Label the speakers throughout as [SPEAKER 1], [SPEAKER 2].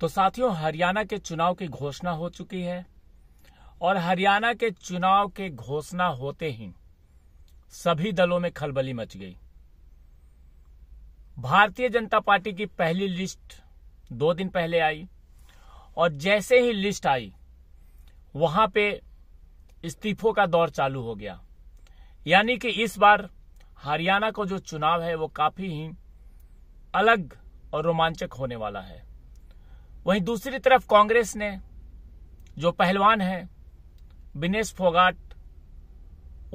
[SPEAKER 1] तो साथियों हरियाणा के चुनाव की घोषणा हो चुकी है और हरियाणा के चुनाव के घोषणा होते ही सभी दलों में खलबली मच गई भारतीय जनता पार्टी की पहली लिस्ट दो दिन पहले आई और जैसे ही लिस्ट आई वहां पे इस्तीफों का दौर चालू हो गया यानी कि इस बार हरियाणा को जो चुनाव है वो काफी ही अलग और रोमांचक होने वाला है वहीं दूसरी तरफ कांग्रेस ने जो पहलवान है विनेश फोगाट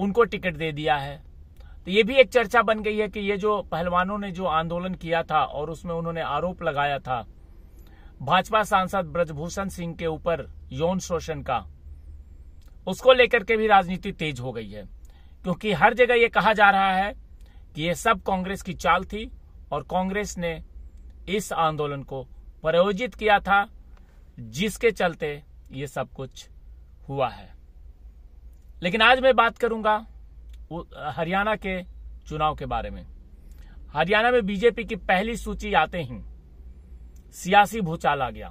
[SPEAKER 1] उनको टिकट दे दिया है तो ये भी एक चर्चा बन गई है कि ये जो पहलवानों ने जो आंदोलन किया था और उसमें उन्होंने आरोप लगाया था भाजपा सांसद ब्रजभूषण सिंह के ऊपर यौन शोषण का उसको लेकर के भी राजनीति तेज हो गई है क्योंकि हर जगह ये कहा जा रहा है कि ये सब कांग्रेस की चाल थी और कांग्रेस ने इस आंदोलन को प्रयोजित किया था जिसके चलते ये सब कुछ हुआ है लेकिन आज मैं बात करूंगा हरियाणा के चुनाव के बारे में हरियाणा में बीजेपी की पहली सूची आते ही सियासी भूचाल आ गया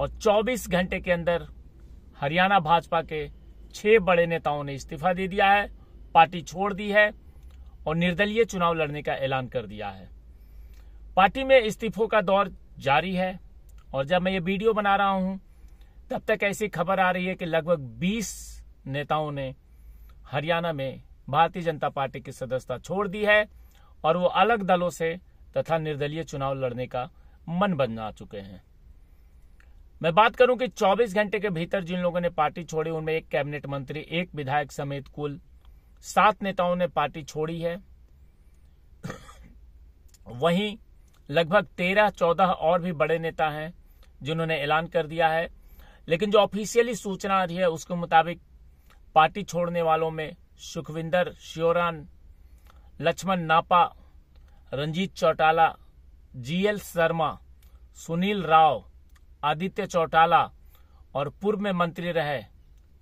[SPEAKER 1] और 24 घंटे के अंदर हरियाणा भाजपा के छह बड़े नेताओं ने इस्तीफा दे दिया है पार्टी छोड़ दी है और निर्दलीय चुनाव लड़ने का ऐलान कर दिया है पार्टी में इस्तीफों का दौर जारी है और जब मैं ये वीडियो बना रहा हूं तब तक ऐसी खबर आ रही है कि लगभग 20 नेताओं ने हरियाणा में भारतीय जनता पार्टी की सदस्यता छोड़ दी है और वो अलग दलों से तथा निर्दलीय चुनाव लड़ने का मन बना चुके हैं मैं बात करूं कि 24 घंटे के भीतर जिन लोगों ने पार्टी छोड़ी उनमें एक कैबिनेट मंत्री एक विधायक समेत कुल सात नेताओं ने पार्टी छोड़ी है वहीं लगभग तेरह चौदह और भी बड़े नेता हैं जिन्होंने ऐलान कर दिया है लेकिन जो ऑफिशियली सूचना आ रही है उसके मुताबिक पार्टी छोड़ने वालों में सुखविंदर श्योरान लक्ष्मण नापा रंजीत चौटाला जीएल शर्मा सुनील राव आदित्य चौटाला और पूर्व में मंत्री रहे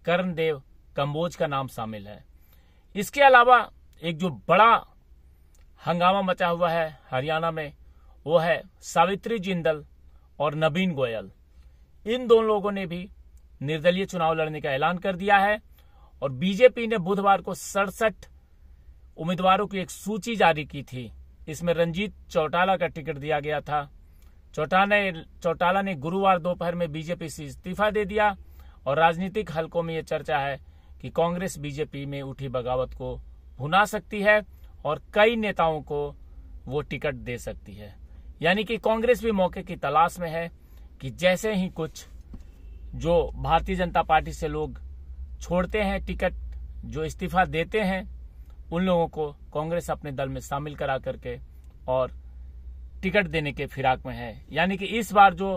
[SPEAKER 1] करण देव कंबोज का नाम शामिल है इसके अलावा एक जो बड़ा हंगामा मचा हुआ है हरियाणा में वो है सावित्री जिंदल और नबीन गोयल इन दोनों लोगों ने भी निर्दलीय चुनाव लड़ने का ऐलान कर दिया है और बीजेपी ने बुधवार को सड़सठ उम्मीदवारों की एक सूची जारी की थी इसमें रंजीत चौटाला का टिकट दिया गया था चौटाला ने चौटाला ने गुरुवार दोपहर में बीजेपी से इस्तीफा दे दिया और राजनीतिक हलकों में यह चर्चा है कि कांग्रेस बीजेपी में उठी बगावत को भुना सकती है और कई नेताओं को वो टिकट दे सकती है यानी कि कांग्रेस भी मौके की तलाश में है कि जैसे ही कुछ जो भारतीय जनता पार्टी से लोग छोड़ते हैं टिकट जो इस्तीफा देते हैं उन लोगों को कांग्रेस अपने दल में शामिल करा करके और टिकट देने के फिराक में है यानी कि इस बार जो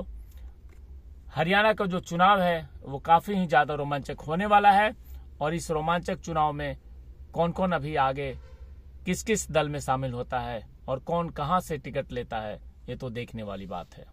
[SPEAKER 1] हरियाणा का जो चुनाव है वो काफी ही ज्यादा रोमांचक होने वाला है और इस रोमांचक चुनाव में कौन कौन अभी आगे किस किस दल में शामिल होता है और कौन कहां से टिकट लेता है ये तो देखने वाली बात है